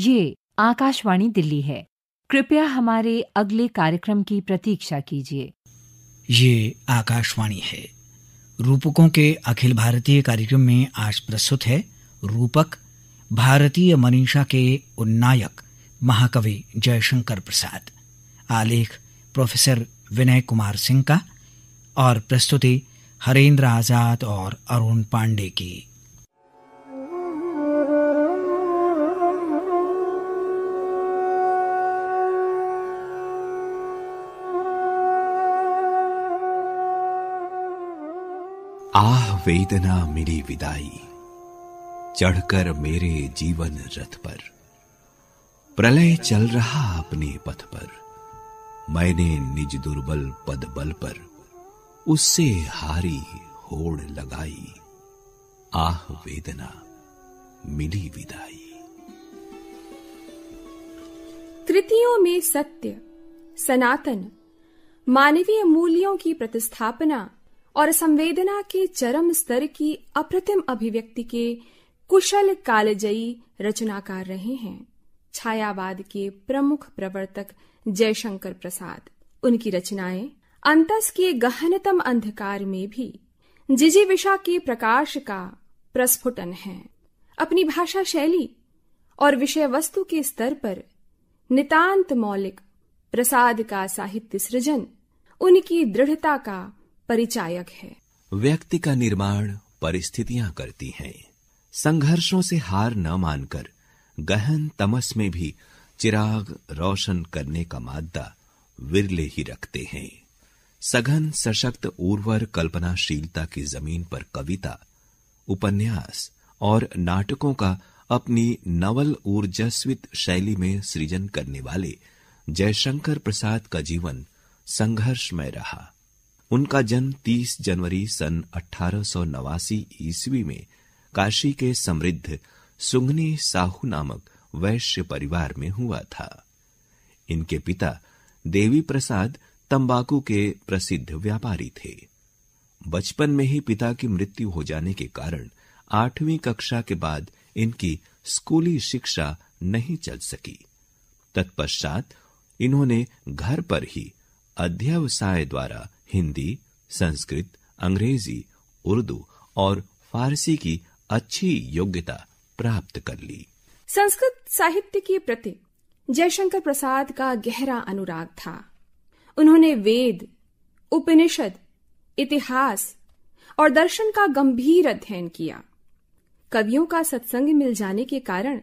ये आकाशवाणी दिल्ली है कृपया हमारे अगले कार्यक्रम की प्रतीक्षा कीजिए ये आकाशवाणी है रूपकों के अखिल भारतीय कार्यक्रम में आज प्रस्तुत है रूपक भारतीय मनीषा के उन्नायक महाकवि जयशंकर प्रसाद आलेख प्रोफेसर विनय कुमार सिंह का और प्रस्तुति हरेंद्र आजाद और अरुण पांडे की आह वेदना मिली विदाई चढ़कर मेरे जीवन रथ पर प्रलय चल रहा अपने पथ पर मैंने निज दुर्बल पद बल पर उससे हारी होड़ लगाई आह वेदना मिली विदाई तृतीयों में सत्य सनातन मानवीय मूल्यों की प्रतिस्थापना और संवेदना के चरम स्तर की अप्रतिम अभिव्यक्ति के कुशल कालजयी रचनाकार रहे हैं छायावाद के प्रमुख प्रवर्तक जयशंकर प्रसाद उनकी रचनाएं अंतस के गहनतम अंधकार में भी जिजीविषा के प्रकाश का प्रस्फुटन है अपनी भाषा शैली और विषय वस्तु के स्तर पर नितांत मौलिक प्रसाद का साहित्य सृजन उनकी दृढ़ता का परिचायक है व्यक्ति का निर्माण परिस्थितियां करती हैं संघर्षों से हार न मानकर गहन तमस में भी चिराग रोशन करने का मादा विरले ही रखते हैं सघन सशक्त उर्वर कल्पनाशीलता की जमीन पर कविता उपन्यास और नाटकों का अपनी नवल ऊर्जस्वित शैली में सृजन करने वाले जयशंकर प्रसाद का जीवन संघर्षमय रहा उनका जन्म 30 जनवरी सन अठारह ईस्वी में काशी के समृद्ध सुंगनी साहू नामक वैश्य परिवार में हुआ था इनके पिता देवी प्रसाद तंबाकू के प्रसिद्ध व्यापारी थे बचपन में ही पिता की मृत्यु हो जाने के कारण आठवीं कक्षा के बाद इनकी स्कूली शिक्षा नहीं चल सकी तत्पश्चात इन्होंने घर पर ही अध्यवसाय द्वारा हिंदी संस्कृत अंग्रेजी उर्दू और फारसी की अच्छी योग्यता प्राप्त कर ली संस्कृत साहित्य के प्रति जयशंकर प्रसाद का गहरा अनुराग था उन्होंने वेद उपनिषद इतिहास और दर्शन का गंभीर अध्ययन किया कवियों का सत्संग मिल जाने के कारण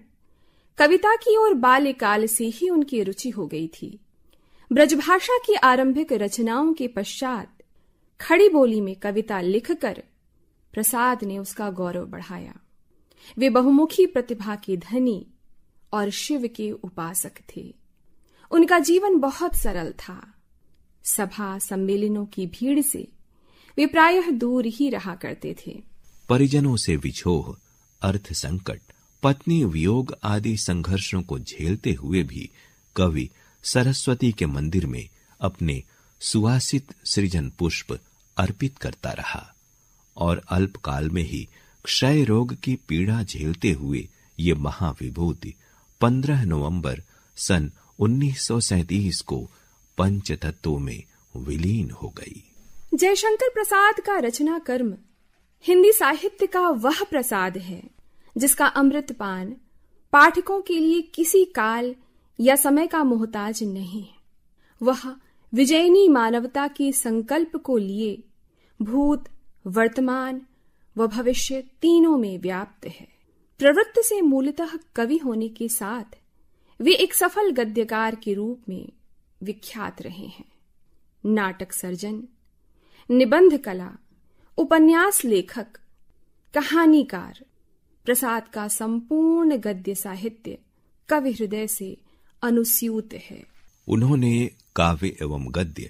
कविता की ओर बाल्यकाल से ही उनकी रुचि हो गई थी ब्रजभाषा की आरंभिक रचनाओं के पश्चात खड़ी बोली में कविता लिखकर प्रसाद ने उसका गौरव बढ़ाया वे बहुमुखी प्रतिभा के धनी और शिव के उपासक थे उनका जीवन बहुत सरल था सभा सम्मेलनों की भीड़ से वे प्रायः दूर ही रहा करते थे परिजनों से विछोह अर्थ संकट पत्नी वियोग आदि संघर्षों को झेलते हुए भी कवि सरस्वती के मंदिर में अपने सुवासित सृजन पुष्प अर्पित करता रहा और अल्पकाल में ही क्षय रोग की पीड़ा झेलते हुए ये महाविभूति 15 नवंबर सन 1937 को पंचतत्वों में विलीन हो गई जयशंकर प्रसाद का रचना कर्म हिंदी साहित्य का वह प्रसाद है जिसका अमृत पान पाठकों के लिए किसी काल या समय का मोहताज नहीं है वह विजयनी मानवता के संकल्प को लिए भूत वर्तमान व भविष्य तीनों में व्याप्त है प्रवृत्त से मूलतः कवि होने के साथ वे एक सफल गद्यकार के रूप में विख्यात रहे हैं नाटक सर्जन निबंध कला उपन्यास लेखक कहानीकार प्रसाद का संपूर्ण गद्य साहित्य कवि हृदय से अनुस्यूत है उन्होंने काव्य एवं गद्य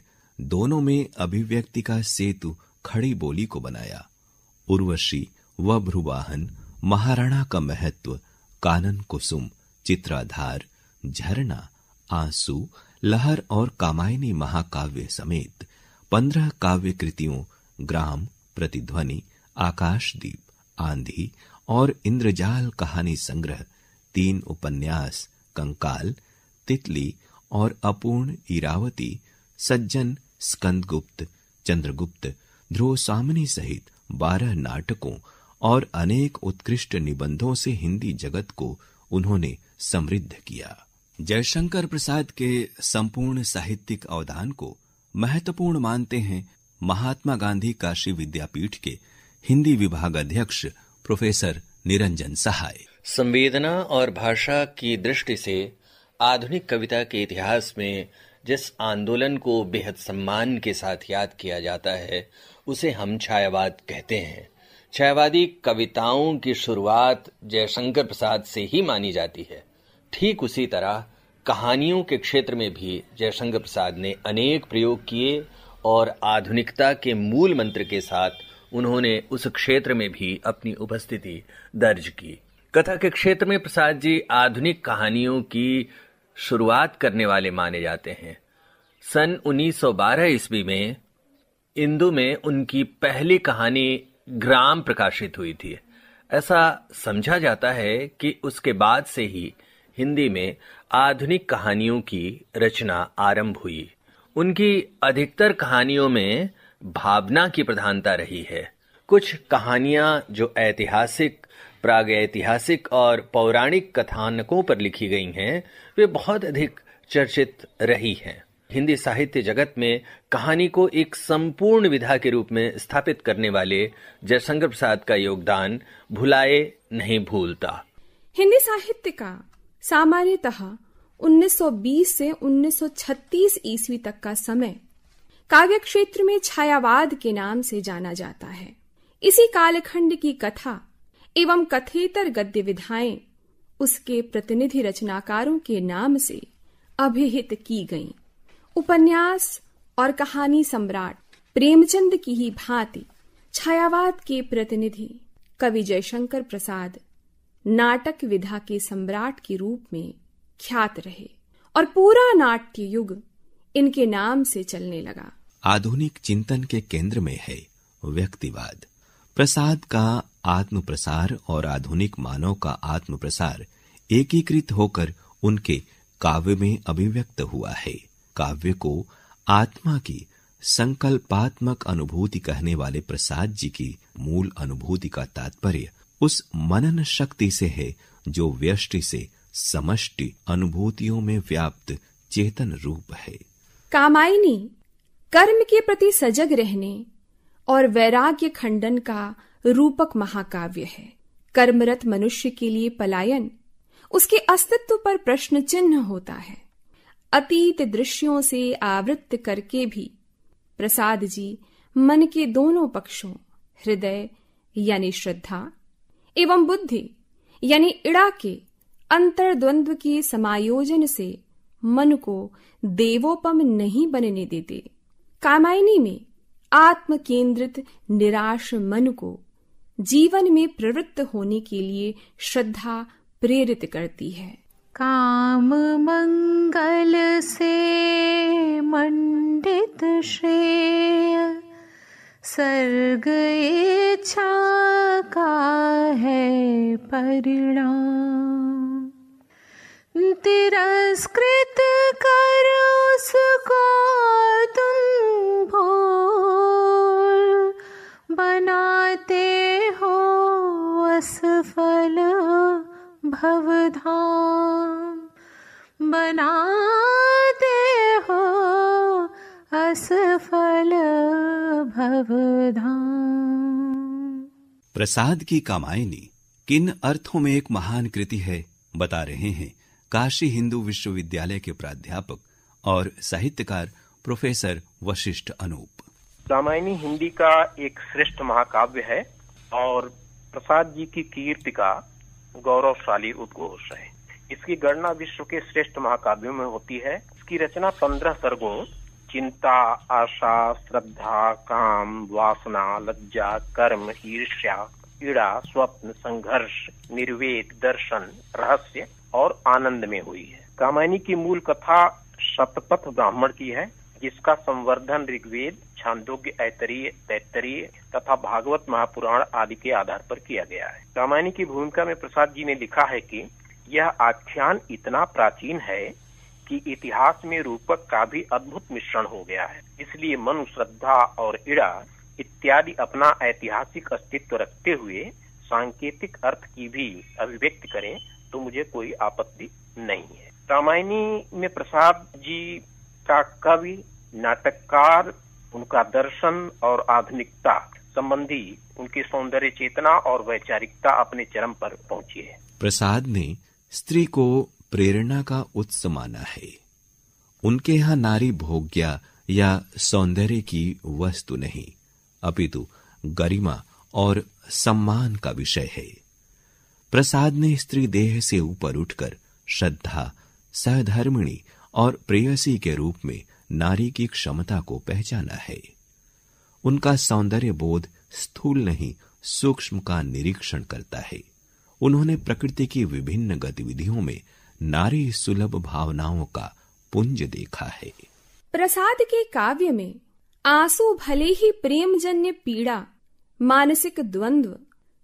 दोनों में अभिव्यक्ति का सेतु खड़ी बोली को बनाया उर्वशी व भ्रुवाहन महाराणा का महत्व कानन कुसुम चित्राधार झरना आंसू लहर और कामायनी महाकाव्य समेत पंद्रह काव्य कृतियों ग्राम प्रतिध्वनि आकाशदीप आंधी और इंद्रजाल कहानी संग्रह तीन उपन्यास कंकाल तितली और अपूर्ण इरावती सज्जन स्कंदगुप्त चंद्रगुप्त ध्रुव सामनी सहित बारह नाटकों और अनेक उत्कृष्ट निबंधों से हिंदी जगत को उन्होंने समृद्ध किया जयशंकर प्रसाद के संपूर्ण साहित्यिक अवदान को महत्वपूर्ण मानते हैं महात्मा गांधी काशी विद्यापीठ के हिंदी विभाग अध्यक्ष प्रोफेसर निरंजन सहाय संवेदना और भाषा की दृष्टि से आधुनिक कविता के इतिहास में जिस आंदोलन को बेहद सम्मान के साथ याद किया जाता है उसे हम छायावाद कहते हैं छायावादी कविताओं की शुरुआत जयशंकर प्रसाद से ही मानी जाती है ठीक उसी तरह कहानियों के क्षेत्र में भी जयशंकर प्रसाद ने अनेक प्रयोग किए और आधुनिकता के मूल मंत्र के साथ उन्होंने उस क्षेत्र में भी अपनी उपस्थिति दर्ज की कथा के क्षेत्र में प्रसाद जी आधुनिक कहानियों की शुरुआत करने वाले माने जाते हैं सन 1912 ईस्वी में इंदु में उनकी पहली कहानी ग्राम प्रकाशित हुई थी ऐसा समझा जाता है कि उसके बाद से ही हिंदी में आधुनिक कहानियों की रचना आरंभ हुई उनकी अधिकतर कहानियों में भावना की प्रधानता रही है कुछ कहानियां जो ऐतिहासिक प्रागैतिहासिक और पौराणिक कथानकों पर लिखी गई हैं वे बहुत अधिक चर्चित रही हैं हिंदी साहित्य जगत में कहानी को एक संपूर्ण विधा के रूप में स्थापित करने वाले जयशंकर प्रसाद का योगदान भुलाए नहीं भूलता हिंदी साहित्य का सामान्यतः 1920 से 1936 ईस्वी तक का समय काव्य क्षेत्र में छायावाद के नाम से जाना जाता है इसी कालखंड की कथा एवं कथेतर गद्य विधाएं उसके प्रतिनिधि रचनाकारों के नाम से अभिहित की गई उपन्यास और कहानी सम्राट प्रेमचंद की ही भांति छायावाद के प्रतिनिधि कवि जयशंकर प्रसाद नाटक विधा के सम्राट के रूप में ख्यात रहे और पूरा नाट्य युग इनके नाम से चलने लगा आधुनिक चिंतन के केंद्र में है व्यक्तिवाद प्रसाद का आत्म प्रसार और आधुनिक मानव का आत्म प्रसार एकीकृत होकर उनके काव्य में अभिव्यक्त हुआ है काव्य को आत्मा की संकल्पात्मक अनुभूति कहने वाले प्रसाद जी की मूल अनुभूति का तात्पर्य उस मनन शक्ति से है जो व्यष्टि से समष्टि अनुभूतियों में व्याप्त चेतन रूप है कामायनी कर्म के प्रति सजग रहने और वैराग्य खंडन का रूपक महाकाव्य है कर्मरत मनुष्य के लिए पलायन उसके अस्तित्व पर प्रश्न चिन्ह होता है अतीत दृश्यों से आवृत्त करके भी प्रसाद जी मन के दोनों पक्षों हृदय यानी श्रद्धा एवं बुद्धि यानी इड़ा के अंतर्द्वंद्व के समायोजन से मन को देवोपम नहीं बनने देते कामायनी में आत्म केंद्रित निराश मन को जीवन में प्रवृत्त होने के लिए श्रद्धा प्रेरित करती है काम मंगल से मंडित श्रेय सर्ग इच्छा का है परिणाम तिरस्कृत कर उसको करते हो असफल भवधाम बनाते हो असफल भवधाम प्रसाद की कामायनी किन अर्थों में एक महान कृति है बता रहे हैं काशी हिंदू विश्वविद्यालय के प्राध्यापक और साहित्यकार प्रोफेसर वशिष्ठ अनूप रामायणी हिंदी का एक श्रेष्ठ महाकाव्य है और प्रसाद जी की कीर्ति का गौरवशाली उद्घोष है इसकी गणना विश्व के श्रेष्ठ महाकाव्यों में होती है इसकी रचना पंद्रह सर्गों चिंता आशा श्रद्धा काम वासना लज्जा कर्म ईर्ष्या पीड़ा स्वप्न संघर्ष निर्वेद दर्शन रहस्य और आनंद में हुई है कामायनी की मूल कथा शतपथ ब्राह्मण की है जिसका संवर्धन ऋग्वेद छांदोग्य ऐतरीय तैतरीय तथा भागवत महापुराण आदि के आधार पर किया गया है रामायणी की भूमिका में प्रसाद जी ने लिखा है कि यह आख्यान इतना प्राचीन है कि इतिहास में रूपक का भी अद्भुत मिश्रण हो गया है इसलिए मनु श्रद्धा और इड़ा इत्यादि अपना ऐतिहासिक अस्तित्व रखते हुए सांकेतिक अर्थ की भी अभिव्यक्ति करें तो मुझे कोई आपत्ति नहीं है रामायणी में प्रसाद जी का कवि नाटककार उनका दर्शन और आधुनिकता संबंधी उनकी सौंदर्य चेतना और वैचारिकता अपने चरम पर पहुंची है प्रसाद ने स्त्री को प्रेरणा का उत्स माना है उनके यहाँ नारी भोग्या या सौंदर्य की वस्तु नहीं अपितु गरिमा और सम्मान का विषय है प्रसाद ने स्त्री देह से ऊपर उठकर श्रद्धा सहधर्मिणी और प्रेयसी के रूप में नारी की क्षमता को पहचाना है उनका सौंदर्य बोध स्थूल नहीं सूक्ष्म का निरीक्षण करता है उन्होंने प्रकृति की विभिन्न गतिविधियों में नारी सुलभ भावनाओं का पुंज देखा है प्रसाद के काव्य में आंसू भले ही प्रेमजन्य पीड़ा मानसिक द्वंद्व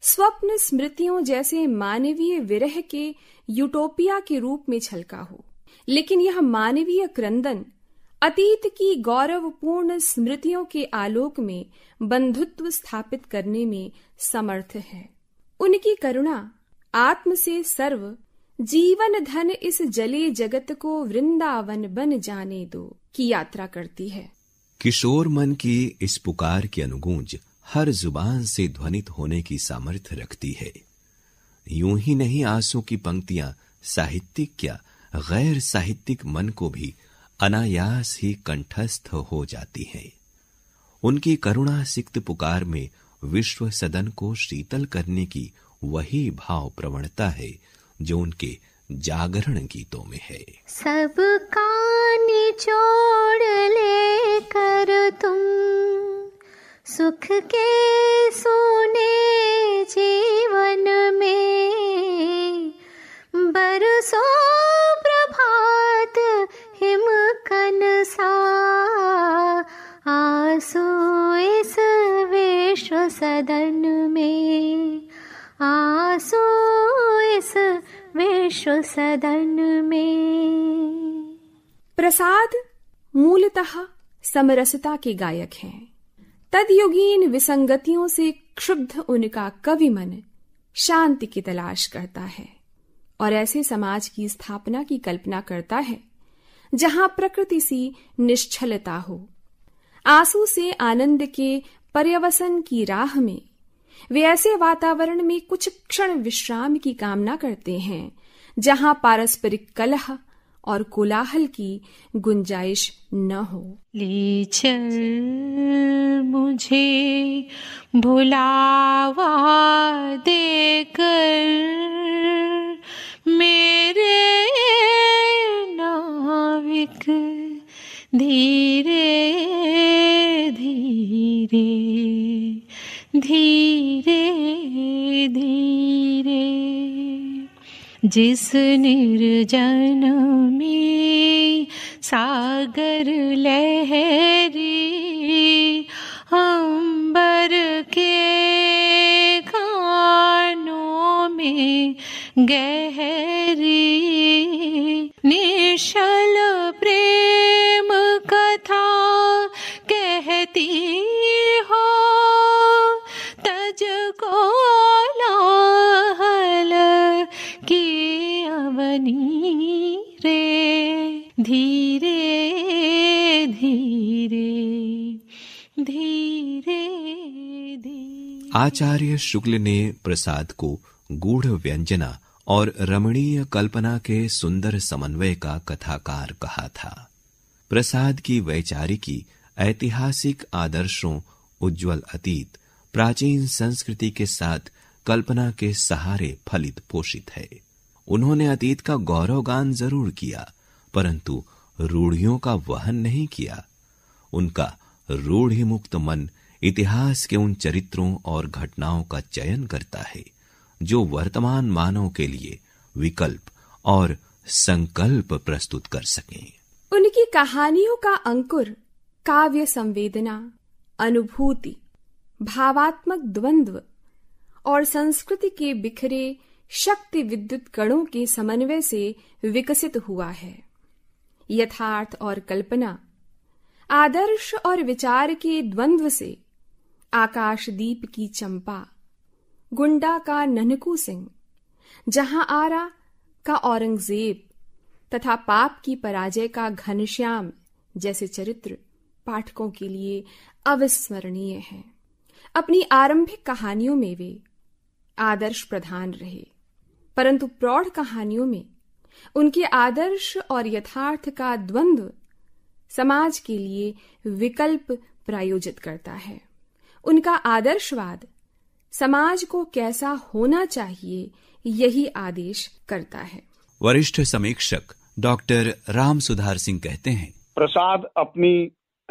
स्वप्न स्मृतियों जैसे मानवीय विरह के यूटोपिया के रूप में छलका हो लेकिन यह मानवीय क्रंदन अतीत की गौरवपूर्ण स्मृतियों के आलोक में बंधुत्व स्थापित करने में समर्थ है उनकी करुणा आत्म से सर्व जीवन धन इस जले जगत को वृंदावन बन जाने दो की यात्रा करती है किशोर मन की इस पुकार की अनुगूंज हर जुबान से ध्वनित होने की सामर्थ्य रखती है यूं ही नहीं आंसू की पंक्तियां साहित्यिक क्या गैर साहित्यिक मन को भी अनायास ही कंठस्थ हो जाती है उनकी करुणा सिक्त पुकार में विश्व सदन को शीतल करने की वही भाव प्रवणता है जो उनके जागरण गीतों में है सब कान छोड़ ले कर तुम सुख के सोने जीवन में बरसों सा आंसू इस विश्व सदन में आंसू इस विश्व सदन में प्रसाद मूलतः समरसता के गायक हैं तदयुगीन विसंगतियों से क्षुब्ध उनका कवि मन शांति की तलाश करता है और ऐसे समाज की स्थापना की कल्पना करता है जहां प्रकृति सी निश्चलता हो आंसू से आनंद के पर्यवसन की राह में वे ऐसे वातावरण में कुछ क्षण विश्राम की कामना करते हैं जहां पारस्परिक कलह और कोलाहल की गुंजाइश न हो चल मुझे भुलावा देकर मेरे मुताबिक धीरे धीरे धीरे धीरे जिस निर्जन आचार्य शुक्ल ने प्रसाद को गूढ़ व्यंजना और रमणीय कल्पना के सुंदर समन्वय का कथाकार कहा था प्रसाद की वैचारिकी ऐतिहासिक आदर्शों उज्जवल अतीत प्राचीन संस्कृति के साथ कल्पना के सहारे फलित पोषित है उन्होंने अतीत का गौरवगान जरूर किया परंतु रूढ़ियों का वहन नहीं किया उनका रूढ़ी मुक्त मन इतिहास के उन चरित्रों और घटनाओं का चयन करता है जो वर्तमान मानव के लिए विकल्प और संकल्प प्रस्तुत कर सके उनकी कहानियों का अंकुर काव्य संवेदना अनुभूति भावात्मक द्वंद्व और संस्कृति के बिखरे शक्ति विद्युत कणों के समन्वय से विकसित हुआ है यथार्थ और कल्पना आदर्श और विचार के द्वंद्व से आकाशदीप की चंपा गुंडा का ननकू सिंह जहां आरा का औरंगजेब तथा पाप की पराजय का घनश्याम जैसे चरित्र पाठकों के लिए अविस्मरणीय हैं अपनी आरंभिक कहानियों में वे आदर्श प्रधान रहे परंतु प्रौढ़ कहानियों में उनके आदर्श और यथार्थ का द्वंद्व समाज के लिए विकल्प प्रायोजित करता है उनका आदर्शवाद समाज को कैसा होना चाहिए यही आदेश करता है वरिष्ठ समीक्षक डॉक्टर राम सुधार सिंह कहते हैं प्रसाद अपनी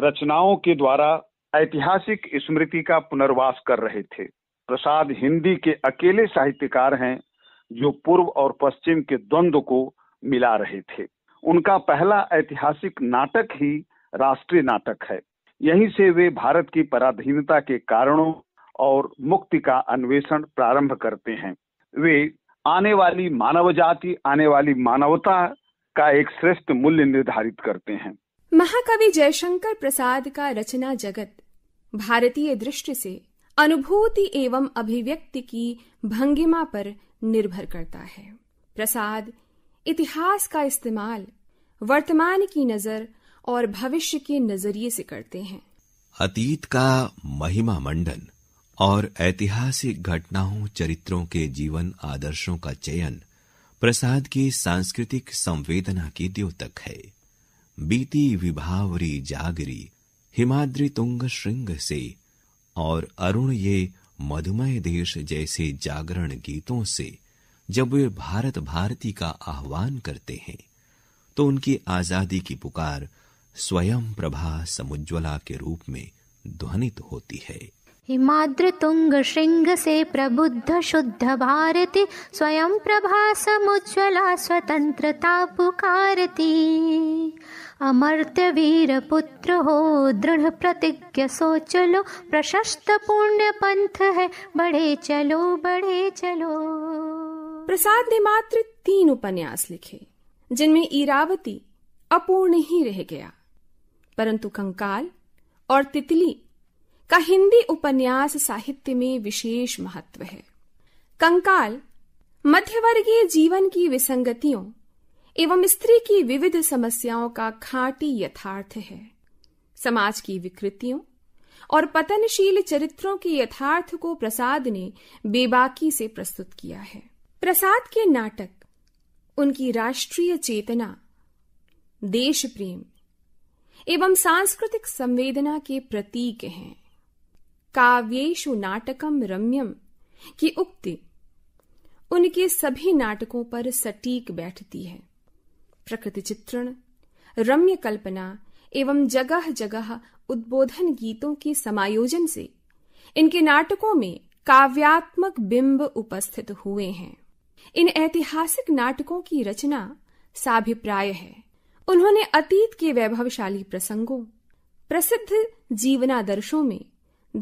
रचनाओं के द्वारा ऐतिहासिक स्मृति का पुनर्वास कर रहे थे प्रसाद हिंदी के अकेले साहित्यकार हैं जो पूर्व और पश्चिम के द्वंद्व को मिला रहे थे उनका पहला ऐतिहासिक नाटक ही राष्ट्रीय नाटक है यहीं से वे भारत की पराधीनता के कारणों और मुक्ति का अन्वेषण प्रारंभ करते हैं वे आने वाली मानव जाति आने वाली मानवता का एक श्रेष्ठ मूल्य निर्धारित करते हैं महाकवि जयशंकर प्रसाद का रचना जगत भारतीय दृष्टि से अनुभूति एवं अभिव्यक्ति की भंगिमा पर निर्भर करता है प्रसाद इतिहास का इस्तेमाल वर्तमान की नजर और भविष्य के नजरिए से करते हैं अतीत का महिमा मंडन और ऐतिहासिक घटनाओं चरित्रों के जीवन आदर्शों का चयन प्रसाद की सांस्कृतिक संवेदना की द्योतक है बीती विभावरी जागरी हिमाद्री तुंग श्रृंग से और अरुण ये मधुमय देश जैसे जागरण गीतों से जब वे भारत भारती का आह्वान करते हैं तो उनकी आजादी की पुकार स्वयं प्रभा समुज्वला के रूप में ध्वनित होती है हिमाद्र तुंग श्रृंग से प्रबुद्ध शुद्ध भारती स्वयं प्रभा समुज्वला स्वतंत्रता पुकारती अमर्त्य वीर पुत्र हो दृढ़ प्रतिज्ञ सो चलो प्रशस्त पुण्य पंथ है बड़े चलो बड़े चलो प्रसाद ने मात्र तीन उपन्यास लिखे जिनमें ईरावती अपूर्ण ही रह गया परंतु कंकाल और तितली का हिंदी उपन्यास साहित्य में विशेष महत्व है कंकाल मध्यवर्गीय जीवन की विसंगतियों एवं स्त्री की विविध समस्याओं का खांटी यथार्थ है समाज की विकृतियों और पतनशील चरित्रों के यथार्थ को प्रसाद ने बेबाकी से प्रस्तुत किया है प्रसाद के नाटक उनकी राष्ट्रीय चेतना देश प्रेम एवं सांस्कृतिक संवेदना के प्रतीक हैं काव्येशु नाटकम रम्यम की उक्ति उनके सभी नाटकों पर सटीक बैठती है प्रकृति चित्रण रम्य कल्पना एवं जगह जगह उद्बोधन गीतों के समायोजन से इनके नाटकों में काव्यात्मक बिंब उपस्थित हुए हैं इन ऐतिहासिक नाटकों की रचना साभिप्राय है उन्होंने अतीत के वैभवशाली प्रसंगों प्रसिद्ध जीवनादर्शों में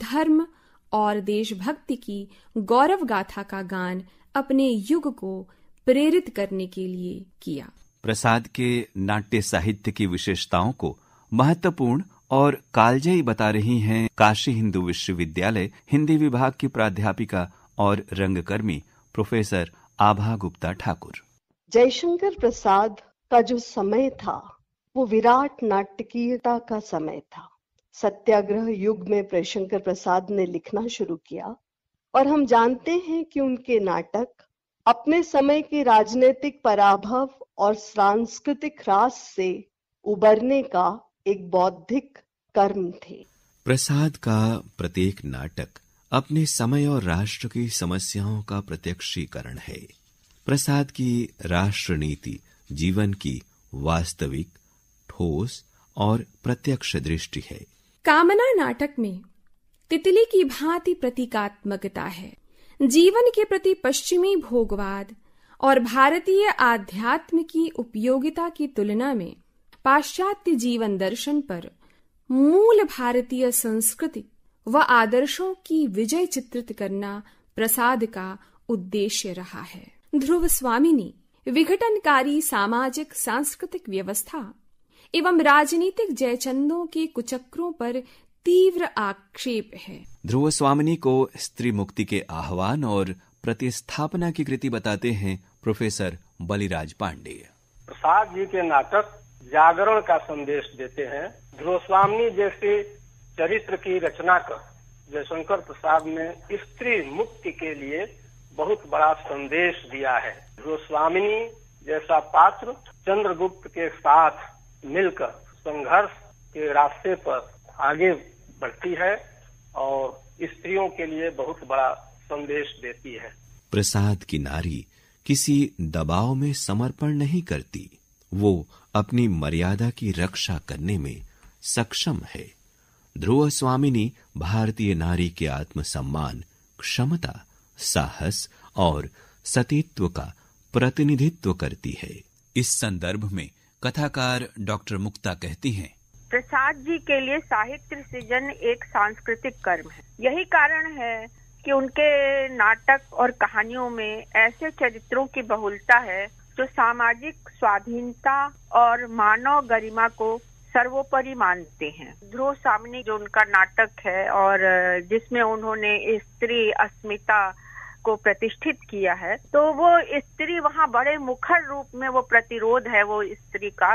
धर्म और देशभक्ति की गौरव गाथा का गान अपने युग को प्रेरित करने के लिए किया प्रसाद के नाट्य साहित्य की विशेषताओं को महत्वपूर्ण और कालजयी बता रही हैं काशी हिंदू विश्वविद्यालय हिंदी विभाग की प्राध्यापिका और रंगकर्मी प्रोफेसर आभा गुप्ता ठाकुर जयशंकर प्रसाद का जो समय था वो विराट नाटकीयता का समय था सत्याग्रह युग में प्रशंकर प्रसाद ने लिखना शुरू किया और हम जानते हैं कि उनके नाटक अपने समय के राजनीतिक पराभव और सांस्कृतिक ह्रास से उबरने का एक बौद्धिक कर्म थे प्रसाद का प्रत्येक नाटक अपने समय और राष्ट्र की समस्याओं का प्रत्यक्षीकरण है प्रसाद की राष्ट्र नीति जीवन की वास्तविक ठोस और प्रत्यक्ष दृष्टि है कामना नाटक में तितली की भांति प्रतीकात्मकता है जीवन के प्रति पश्चिमी भोगवाद और भारतीय आध्यात्म की उपयोगिता की तुलना में पाश्चात्य जीवन दर्शन पर मूल भारतीय संस्कृति व आदर्शों की विजय चित्रित करना प्रसाद का उद्देश्य रहा है ध्रुव ने विघटनकारी सामाजिक सांस्कृतिक व्यवस्था एवं राजनीतिक जयचंदों के कुचक्रों पर तीव्र आक्षेप है ध्रुव स्वामिनी को स्त्री मुक्ति के आह्वान और प्रतिस्थापना की कृति बताते हैं प्रोफेसर बलिराज पांडे प्रसाद जी के नाटक जागरण का संदेश देते हैं ध्रुव स्वामी जैसे चरित्र की रचना कर जयशंकर प्रसाद ने स्त्री मुक्ति के लिए बहुत बड़ा संदेश दिया है गोस्वामिनी जैसा पात्र चंद्रगुप्त के साथ मिलकर संघर्ष के रास्ते पर आगे बढ़ती है और स्त्रियों के लिए बहुत बड़ा संदेश देती है प्रसाद की नारी किसी दबाव में समर्पण नहीं करती वो अपनी मर्यादा की रक्षा करने में सक्षम है ध्रुव स्वामिनी भारतीय नारी के आत्मसम्मान क्षमता साहस और सतीत्व का प्रतिनिधित्व करती है इस संदर्भ में कथाकार डॉक्टर मुक्ता कहती हैं प्रसाद जी के लिए साहित्य सृजन एक सांस्कृतिक कर्म है यही कारण है कि उनके नाटक और कहानियों में ऐसे चरित्रों की बहुलता है जो सामाजिक स्वाधीनता और मानव गरिमा को सर्वोपरि मानते हैं ध्रुव सामने जो उनका नाटक है और जिसमें उन्होंने स्त्री अस्मिता को प्रतिष्ठित किया है तो वो स्त्री वहाँ बड़े मुखर रूप में वो प्रतिरोध है वो स्त्री का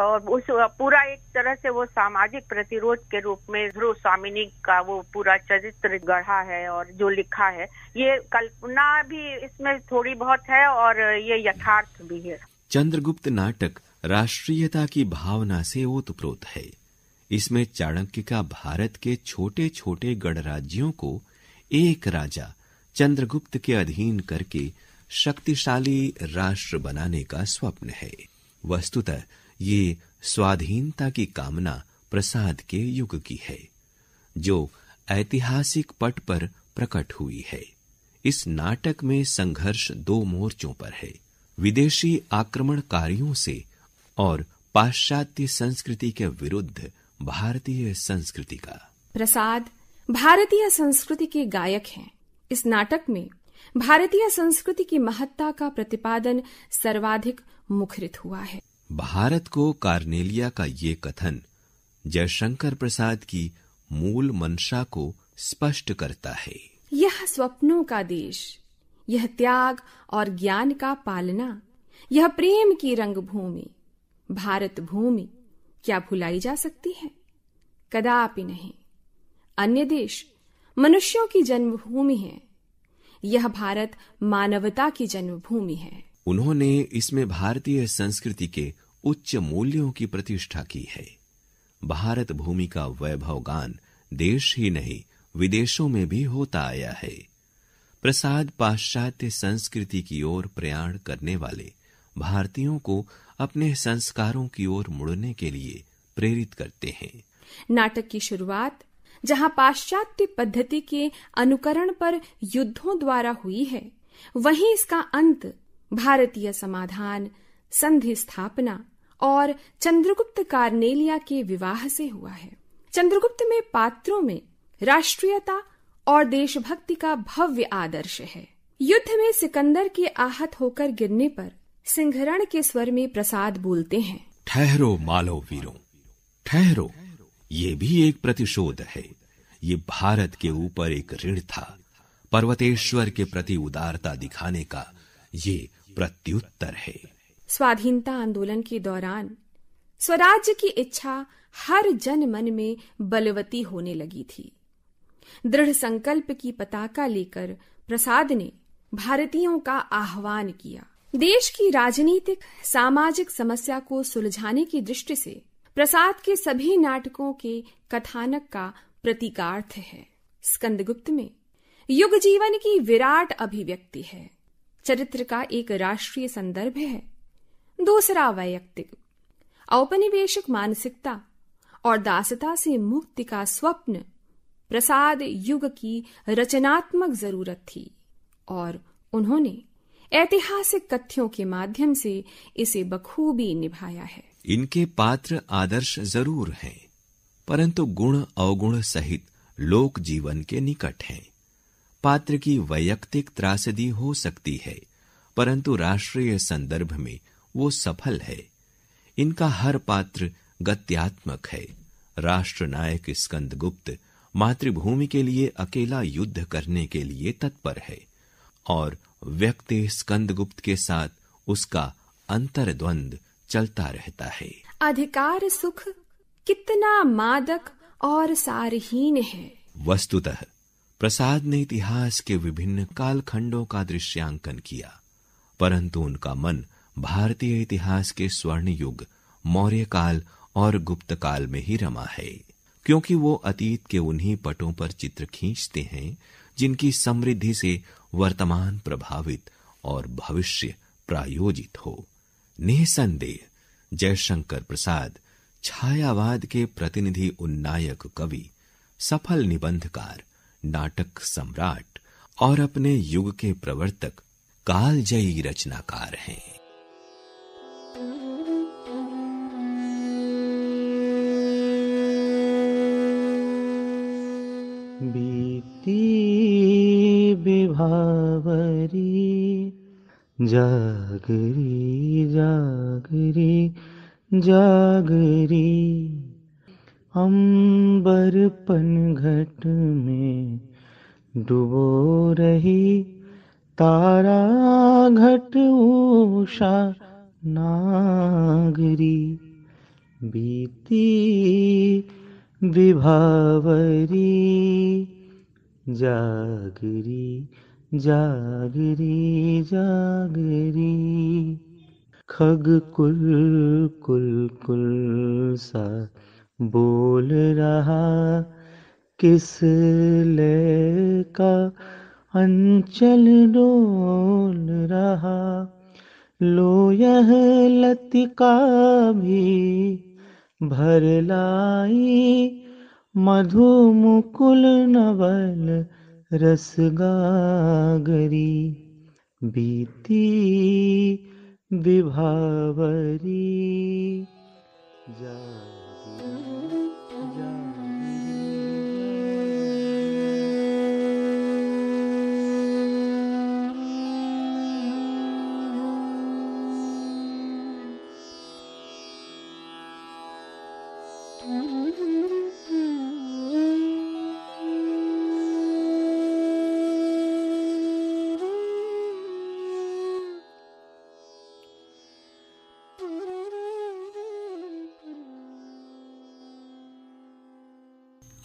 और उस पूरा एक तरह से वो सामाजिक प्रतिरोध के रूप में ध्रुव स्वामिनी का वो पूरा चरित्र गढ़ा है और जो लिखा है ये कल्पना भी इसमें थोड़ी बहुत है और ये यथार्थ भी है चंद्रगुप्त नाटक राष्ट्रीयता की भावना से ओतप्रोत है इसमें चाणक्य का भारत के छोटे छोटे गणराज्यों को एक राजा चंद्रगुप्त के अधीन करके शक्तिशाली राष्ट्र बनाने का स्वप्न है वस्तुतः ये स्वाधीनता की कामना प्रसाद के युग की है जो ऐतिहासिक पट पर प्रकट हुई है इस नाटक में संघर्ष दो मोर्चों पर है विदेशी आक्रमणकारियों से और पाश्चात्य संस्कृति के विरुद्ध भारतीय संस्कृति का प्रसाद भारतीय संस्कृति के गायक हैं इस नाटक में भारतीय संस्कृति की महत्ता का प्रतिपादन सर्वाधिक मुखरित हुआ है भारत को कार्नेलिया का ये कथन जयशंकर प्रसाद की मूल मंशा को स्पष्ट करता है यह स्वप्नों का देश यह त्याग और ज्ञान का पालना यह प्रेम की रंगभूमि भारत भूमि क्या भुलाई जा सकती है कदापि नहीं अन्य देश मनुष्यों की जन्मभूमि है यह भारत मानवता की जन्मभूमि है उन्होंने इसमें भारतीय संस्कृति के उच्च मूल्यों की प्रतिष्ठा की है भारत भूमि का वैभव गान देश ही नहीं विदेशों में भी होता आया है प्रसाद पाश्चात्य संस्कृति की ओर प्रयाण करने वाले भारतीयों को अपने संस्कारों की ओर मुड़ने के लिए प्रेरित करते हैं नाटक की शुरुआत जहां पाश्चात्य पद्धति के अनुकरण पर युद्धों द्वारा हुई है वहीं इसका अंत भारतीय समाधान संधि स्थापना और चंद्रगुप्त कार्नेलिया के विवाह से हुआ है चंद्रगुप्त में पात्रों में राष्ट्रीयता और देशभक्ति का भव्य आदर्श है युद्ध में सिकंदर के आहत होकर गिरने पर सिंघरण के स्वर में प्रसाद बोलते हैं ठहरो मालो वीरों ठहरो ये भी एक प्रतिशोध है ये भारत के ऊपर एक ऋण था पर्वतेश्वर के प्रति उदारता दिखाने का ये प्रत्युत्तर है स्वाधीनता आंदोलन के दौरान स्वराज्य की इच्छा हर जन मन में बलवती होने लगी थी दृढ़ संकल्प की पताका लेकर प्रसाद ने भारतीयों का आह्वान किया देश की राजनीतिक सामाजिक समस्या को सुलझाने की दृष्टि से प्रसाद के सभी नाटकों के कथानक का प्रतीकार्थ है स्कंदगुप्त में युग जीवन की विराट अभिव्यक्ति है चरित्र का एक राष्ट्रीय संदर्भ है दूसरा वैयक्तिक औपनिवेशिक मानसिकता और दासता से मुक्ति का स्वप्न प्रसाद युग की रचनात्मक जरूरत थी और उन्होंने ऐतिहासिक तथ्यों के माध्यम से इसे बखूबी निभाया है इनके पात्र आदर्श जरूर हैं परंतु गुण अवगुण सहित लोक जीवन के निकट हैं पात्र की वैयक्तिक त्रासदी हो सकती है परंतु राष्ट्रीय संदर्भ में वो सफल है इनका हर पात्र गत्यात्मक है राष्ट्र नायक स्कंद गुप्त मातृभूमि के लिए अकेला युद्ध करने के लिए तत्पर है और व्यक्ति स्कंदगुप्त के साथ उसका अंतर्द्वंद चलता रहता है अधिकार सुख कितना मादक और सारहीन है वस्तुतः प्रसाद ने इतिहास के विभिन्न कालखंडों का दृश्यांकन किया परंतु उनका मन भारतीय इतिहास के स्वर्ण युग मौर्य काल और गुप्त काल में ही रमा है क्योंकि वो अतीत के उन्हीं पटों पर चित्र खींचते हैं जिनकी समृद्धि से वर्तमान प्रभावित और भविष्य प्रायोजित हो निसंदेह जयशंकर प्रसाद छायावाद के प्रतिनिधि उन्नायक कवि सफल निबंधकार नाटक सम्राट और अपने युग के प्रवर्तक कालजयी रचनाकार हैं जागरी जागरी जागरी अंबर घट में डुबो रही तारा घट उषा नागरी बीती विभावरी जागरी जागरी जागरी खग कुल कुल कुल सा बोल रहा किस ले का अंचल डोल रहा लो यह लतिका भी भर लाई मधु मुकुल नवल रसगागरी बीती विभावरी जा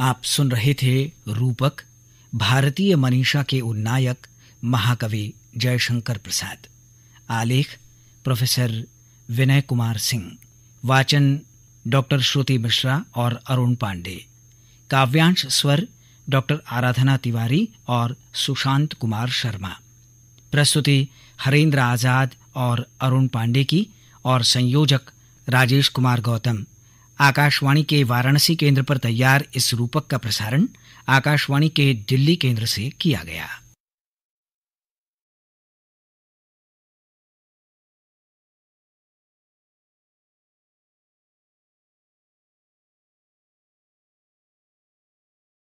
आप सुन रहे थे रूपक भारतीय मनीषा के उन्नायक महाकवि जयशंकर प्रसाद आलेख प्रोफेसर विनय कुमार सिंह वाचन डॉक्टर श्रुति मिश्रा और अरुण पांडे काव्यांश स्वर डॉक्टर आराधना तिवारी और सुशांत कुमार शर्मा प्रस्तुति हरेंद्र आजाद और अरुण पांडे की और संयोजक राजेश कुमार गौतम आकाशवाणी के वाराणसी केंद्र पर तैयार इस रूपक का प्रसारण आकाशवाणी के दिल्ली केंद्र से किया गया